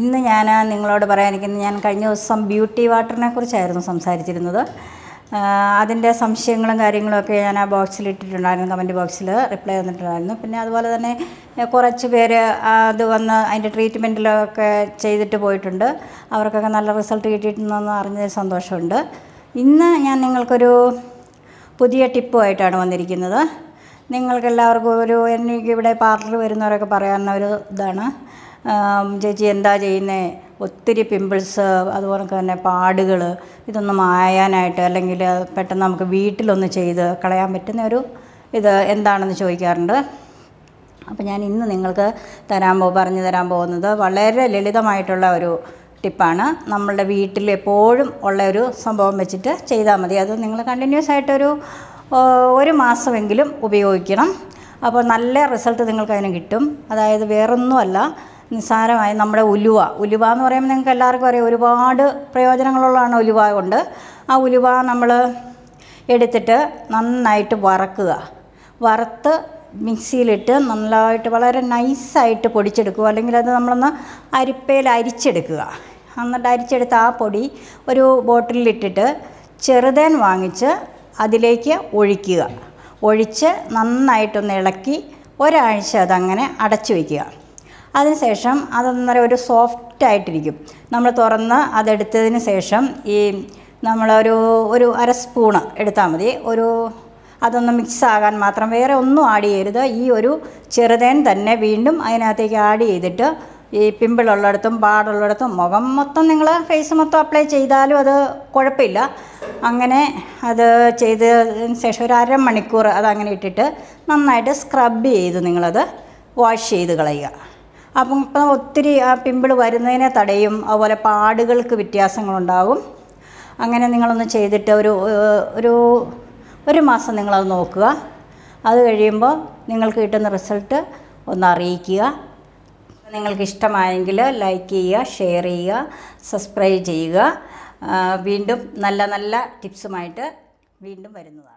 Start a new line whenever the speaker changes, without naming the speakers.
ഇന്ന് ഞാൻ നിങ്ങളോട് പറയാനിരിക്കുന്നത് ഞാൻ കഴിഞ്ഞ ദിവസം ബ്യൂട്ടി വാട്ടറിനെ കുറിച്ചായിരുന്നു സംസാരിച്ചിരുന്നത് അതിൻ്റെ സംശയങ്ങളും കാര്യങ്ങളൊക്കെ ഞാൻ ആ ബോക്സിൽ ഇട്ടിട്ടുണ്ടായിരുന്നു കമൻറ്റ് ബോക്സിൽ റിപ്ലൈ തന്നിട്ടുണ്ടായിരുന്നു പിന്നെ അതുപോലെ തന്നെ കുറച്ച് പേര് അത് വന്ന് അതിൻ്റെ ട്രീറ്റ്മെൻറ്റിലൊക്കെ ചെയ്തിട്ട് പോയിട്ടുണ്ട് അവർക്കൊക്കെ നല്ല റിസൾട്ട് കിട്ടിയിട്ടുണ്ടെന്ന് അറിഞ്ഞതിൽ സന്തോഷമുണ്ട് ഇന്ന് ഞാൻ നിങ്ങൾക്കൊരു പുതിയ ടിപ്പുമായിട്ടാണ് വന്നിരിക്കുന്നത് നിങ്ങൾക്കെല്ലാവർക്കും ഒരു എനിക്കിവിടെ പാർലർ വരുന്നവരൊക്കെ പറയാവുന്ന ഒരു ഇതാണ് ചേച്ചി എന്താ ചെയ്യുന്നത് ഒത്തിരി പിമ്പിൾസ് അതുപോലെ തന്നെ പാടുകൾ ഇതൊന്നും മായാനായിട്ട് അല്ലെങ്കിൽ പെട്ടെന്ന് നമുക്ക് വീട്ടിലൊന്ന് ചെയ്ത് കളയാൻ പറ്റുന്ന ഒരു ഇത് എന്താണെന്ന് ചോദിക്കാറുണ്ട് അപ്പോൾ ഞാൻ ഇന്ന് നിങ്ങൾക്ക് തരാൻ പോ പറഞ്ഞു തരാൻ പോകുന്നത് വളരെ ലളിതമായിട്ടുള്ള ഒരു ടിപ്പാണ് നമ്മളുടെ വീട്ടിൽ എപ്പോഴും ഉള്ള ഒരു സംഭവം വെച്ചിട്ട് ചെയ്താൽ മതി അത് നിങ്ങൾ കണ്ടിന്യൂസ് ആയിട്ടൊരു ഒരു മാസമെങ്കിലും ഉപയോഗിക്കണം അപ്പോൾ നല്ല റിസൾട്ട് നിങ്ങൾക്കതിന് കിട്ടും അതായത് വേറൊന്നുമല്ല നിസ്സാരമായി നമ്മുടെ ഉലുവ ഉലുവ എന്ന് പറയുമ്പോൾ നിങ്ങൾക്ക് എല്ലാവർക്കും അറിയാം ഒരുപാട് പ്രയോജനങ്ങളുള്ളതാണ് ഉലുവ കൊണ്ട് ആ ഉലുവ നമ്മൾ എടുത്തിട്ട് നന്നായിട്ട് വറക്കുക വറുത്ത് മിക്സിയിലിട്ട് നന്നായിട്ട് വളരെ നൈസായിട്ട് പൊടിച്ചെടുക്കുക അല്ലെങ്കിൽ അത് നമ്മളൊന്ന് അരിപ്പയിൽ അരിച്ചെടുക്കുക എന്നിട്ട് അരിച്ചെടുത്ത ആ പൊടി ഒരു ബോട്ടിലിട്ടിട്ട് ചെറുതേൻ വാങ്ങിച്ച് അതിലേക്ക് ഒഴിക്കുക ഒഴിച്ച് നന്നായിട്ടൊന്ന് ഇളക്കി ഒരാഴ്ച അതങ്ങനെ അടച്ചു വയ്ക്കുക അതിനുശേഷം അതൊന്നര ഒരു സോഫ്റ്റ് ആയിട്ടിരിക്കും നമ്മൾ തുറന്ന് അതെടുത്തതിന് ശേഷം ഈ നമ്മളൊരു ഒരു അര സ്പൂണ് എടുത്താൽ മതി ഒരു അതൊന്ന് മിക്സ് ആകാൻ മാത്രം വേറെ ഒന്നും ആഡ് ചെയ്യരുത് ഈ ഒരു ചെറുതേൻ തന്നെ വീണ്ടും അതിനകത്തേക്ക് ആഡ് ചെയ്തിട്ട് ഈ പിമ്പിളുള്ളിടത്തും പാടുള്ളിടത്തും മുഖം മൊത്തം നിങ്ങൾ ഫേസ് മൊത്തം അപ്ലൈ ചെയ്താലും അത് കുഴപ്പമില്ല അങ്ങനെ അത് ചെയ്തതിന് ശേഷം ഒരു അരമണിക്കൂർ അതങ്ങനെ ഇട്ടിട്ട് നന്നായിട്ട് സ്ക്രബ് ചെയ്ത് നിങ്ങളത് വാഷ് ചെയ്ത് കളയുക അപ്പം ഇപ്പം ഒത്തിരി ആ പിമ്പിൾ വരുന്നതിനെ തടയും അതുപോലെ പാടുകൾക്ക് വ്യത്യാസങ്ങളുണ്ടാകും അങ്ങനെ നിങ്ങളൊന്ന് ചെയ്തിട്ട് ഒരു ഒരു ഒരു മാസം നിങ്ങളത് നോക്കുക അത് കഴിയുമ്പോൾ നിങ്ങൾക്ക് കിട്ടുന്ന റിസൾട്ട് ഒന്ന് അറിയിക്കുക നിങ്ങൾക്ക് ഇഷ്ടമായെങ്കിൽ ലൈക്ക് ചെയ്യുക ഷെയർ ചെയ്യുക സബ്സ്ക്രൈബ് ചെയ്യുക വീണ്ടും നല്ല നല്ല ടിപ്സുമായിട്ട് വീണ്ടും വരുന്നതാണ്